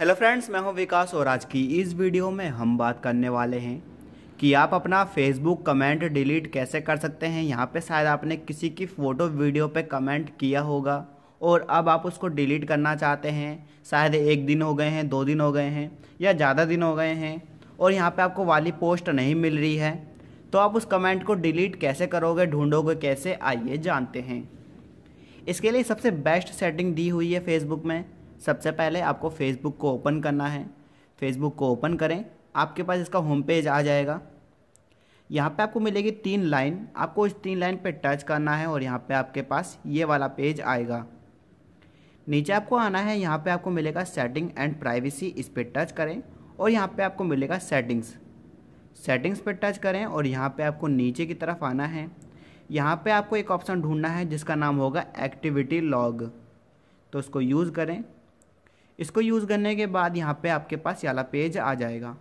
hello friends मैं हूं विकास और आज की इस वीडियो में हम बात करने वाले हैं कि आप अपना फेसबुक कमेंट डिलीट कैसे कर सकते हैं यहाँ पे शायद आपने किसी की फ़ोटो वीडियो पे कमेंट किया होगा और अब आप उसको डिलीट करना चाहते हैं शायद एक दिन हो गए हैं दो दिन हो गए हैं या ज़्यादा दिन हो गए हैं और यहाँ पर आपको वाली पोस्ट नहीं मिल रही है तो आप उस कमेंट को डिलीट कैसे करोगे ढूँढोगे कैसे आइए जानते हैं इसके लिए सबसे बेस्ट सेटिंग दी हुई है फेसबुक में सबसे पहले आपको फेसबुक को ओपन करना है फेसबुक को ओपन करें आपके पास इसका होम पेज आ जाएगा यहाँ पे आपको मिलेगी तीन लाइन आपको इस तीन लाइन पे टच करना है और यहाँ पे आपके पास ये वाला पेज आएगा नीचे आपको आना है यहाँ पे आपको मिलेगा सेटिंग एंड प्राइवेसी इस पर टच करें और यहाँ पे आपको मिलेगा सेटिंग्स सेटिंग्स पर टच करें और यहाँ पे आपको नीचे की तरफ आना है यहाँ पे आपको एक ऑप्शन ढूंढना है जिसका नाम होगा एक्टिविटी लॉग तो उसको यूज़ करें इसको यूज़ करने के बाद यहाँ पे आपके पास ये वाला पेज आ जाएगा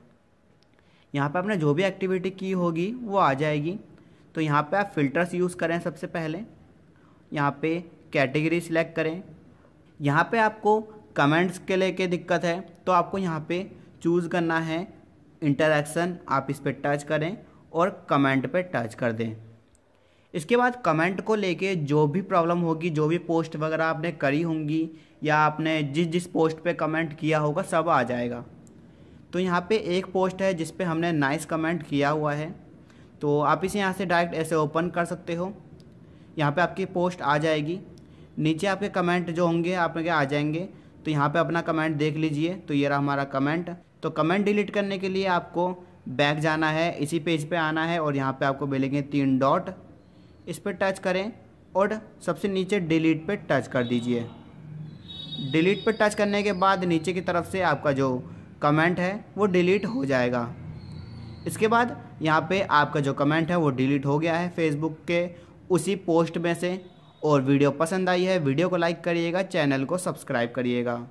यहाँ पे आपने जो भी एक्टिविटी की होगी वो आ जाएगी तो यहाँ पे आप फ़िल्टर्स यूज़ करें सबसे पहले यहाँ पे कैटेगरी सिलेक्ट करें यहाँ पे आपको कमेंट्स के लेके दिक्कत है तो आपको यहाँ पे चूज़ करना है इंटरेक्शन आप इस पर टच करें और कमेंट पर टच कर दें इसके बाद कमेंट को लेके जो भी प्रॉब्लम होगी जो भी पोस्ट वगैरह आपने करी होंगी या आपने जिस जिस पोस्ट पे कमेंट किया होगा सब आ जाएगा तो यहाँ पे एक पोस्ट है जिस पे हमने नाइस कमेंट किया हुआ है तो आप इसे यहाँ से डायरेक्ट ऐसे ओपन कर सकते हो यहाँ पे आपकी पोस्ट आ जाएगी नीचे आपके कमेंट जो होंगे आपके आ जाएंगे तो यहाँ पे अपना कमेंट देख लीजिए तो ये रहा हमारा कमेंट तो कमेंट डिलीट करने के लिए आपको बैक जाना है इसी पेज पे आना है और यहाँ पे आपको मिलेंगे तीन डॉट इस पर टच करें और सबसे नीचे डिलीट पे टच कर दीजिए डिलीट पर टच करने के बाद नीचे की तरफ से आपका जो कमेंट है वो डिलीट हो जाएगा इसके बाद यहाँ पे आपका जो कमेंट है वो डिलीट हो गया है फेसबुक के उसी पोस्ट में से और वीडियो पसंद आई है वीडियो को लाइक करिएगा चैनल को सब्सक्राइब करिएगा